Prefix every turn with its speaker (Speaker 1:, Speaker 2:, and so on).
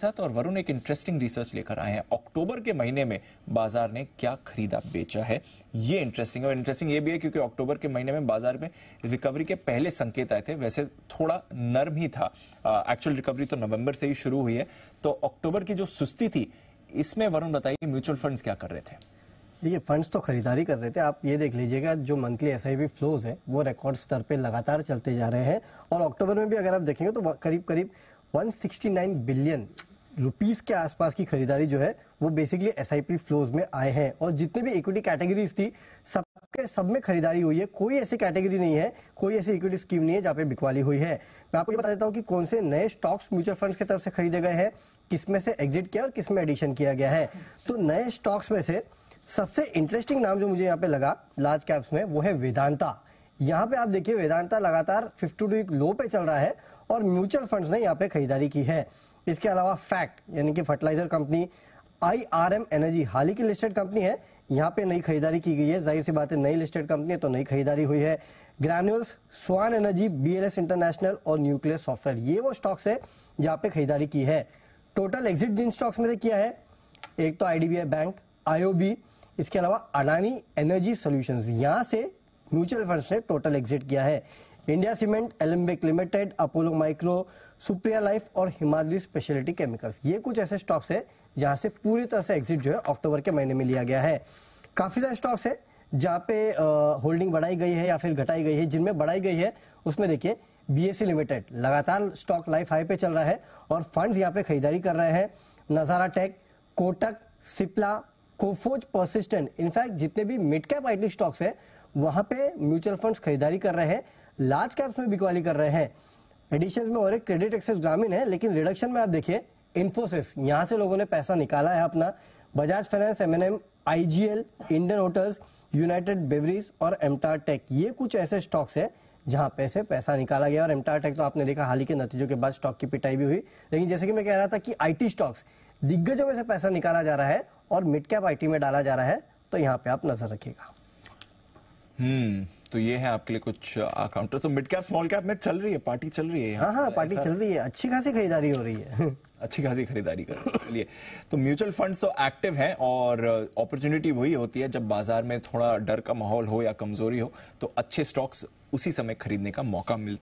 Speaker 1: साथ और वरुण एक इंटरेस्टिंग रिसर्च लेकर आए हैं अक्टूबर के महीने में बाजार ने क्या खरीदा बेचा है ये इंटरेस्टिंग और इंटरेस्टिंग ये भी है क्योंकि अक्टूबर के महीने में बाजार में रिकवरी के पहले संकेत आए थे वैसे थोड़ा नर्म ही था एक्चुअल रिकवरी तो नवंबर से ही शुरू हुई है तो अक्टूबर की जो सुस्ती थी इसमें वरुण बताइए म्यूचुअल फंड क्या कर रहे थे
Speaker 2: देखिए फंड्स तो खरीदारी कर रहे थे आप ये देख लीजिएगा जो मंथली एस आई फ्लोज है वो रिकॉर्ड स्तर पे लगातार चलते जा रहे हैं और अक्टूबर में भी अगर आप देखेंगे तो करीब करीब 169 बिलियन रुपीस के आसपास की खरीदारी जो है वो basically S I P flows में आए हैं और जितने भी इक्विटी कैटेगरीज थी सबके सब में खरीदारी हुई है कोई ऐसी कैटेगरी नहीं है कोई ऐसी इक्विटी स्कीम नहीं है जहाँ पे बिकवाली हुई है मैं आपको ये बता देता हूँ कि कौन से नए स्टॉक्स म्यूचुअल फंड्स की तरफ से खरीदे गए हैं किसमें से एग्जिट किया और किसमें एडिशन किया गया है तो नए स्टॉक्स में से सबसे इंटरेस्टिंग नाम जो मुझे यहाँ पे लगा लार्ज कैप्स में वो है वेदांता यहाँ पे आप देखिए वेदांता लगातार फिफ्टी टू लो पे चल रहा है और म्यूचुअल फंड्स ने यहाँ पे खरीदारी की है इसके अलावा फैक्ट यानी कि फर्टिलाइजर कंपनी एम एनर्जी हाल ही की लिस्टेड कंपनी है यहाँ पे नई खरीदारी की गई है जाहिर सी बात है नई लिस्टेड कंपनी है तो नई खरीदारी हुई है ग्रैन्यूल्स स्वान एनर्जी बीएलएस इंटरनेशनल और न्यूक्लियर सॉफ्टवेयर ये वो स्टॉक्स है जहाँ पे खरीदारी की है टोटल एग्जिट जिन स्टॉक्स में से किया है एक तो आईडीबीआई बैंक आईओबी इसके अलावा अडानी एनर्जी सोल्यूशन यहाँ से म्यूचुअल फंड से टोटल एग्जिट किया है इंडिया सीमेंट एलिम्बिक लिमिटेड अपोलो माइक्रो सुप्रिया लाइफ और हिमालय स्पेशलिटी केमिकल्स ये कुछ ऐसे स्टॉक्स है जहां से पूरी तरह से एग्जिट जो है अक्टूबर के महीने में लिया गया है काफी सारे स्टॉक्स है जहाँ पे होल्डिंग बढ़ाई गई है या फिर घटाई गई है जिनमें बढ़ाई गई है उसमें देखिए बीएससी लिमिटेड लगातार स्टॉक लाइफ हाई पे चल रहा है और फंड्स यहाँ पे खरीदारी कर रहे हैं नजारा टेक कोटक सिप्ला कोफोज परसिस्टेंट इनफैक्ट जितने भी मिड कैप आईटी स्टॉक्स है वहां पे म्यूचुअल फंड्स खरीदारी कर रहे हैं लार्ज कैप्स में बिकवाली कर रहे हैं एडिशन में और एक क्रेडिट एक्सेस ग्रामीण है लेकिन रिडक्शन में आप देखिए इन्फोसिस यहाँ से लोगों ने पैसा निकाला है अपना Bajaj Finance M N M IGL Indian Hotels United Breweries और एमटार टेक ये कुछ ऐसे स्टॉक्स है जहां पे से पैसा निकाला गया और एमटार टेक तो आपने देखा हाल ही के नतीजों के बाद स्टॉक की पिटाई भी हुई लेकिन जैसे कि मैं कह रहा था कि आईटी स्टॉक्स दिग्गजों में से पैसा निकाला जा रहा है और मिड कैप आईटी में डाला जा रहा है तो यहाँ पे आप नजर रखिएगा
Speaker 1: हम्म तो ये है आपके लिए कुछ काउंटर तो मिड कैप स्मॉल कैप में चल रही है पार्टी चल रही है हाँ हाँ पार्टी चल
Speaker 2: रही है अच्छी खासी खरीदारी हो रही है
Speaker 1: अच्छी खासी खरीदारी कर चलिए तो म्यूचुअल फंड्स तो एक्टिव हैं और अपॉर्चुनिटी वही होती है जब बाजार में थोड़ा डर का माहौल हो या कमजोरी हो तो अच्छे स्टॉक्स उसी समय खरीदने का मौका मिलता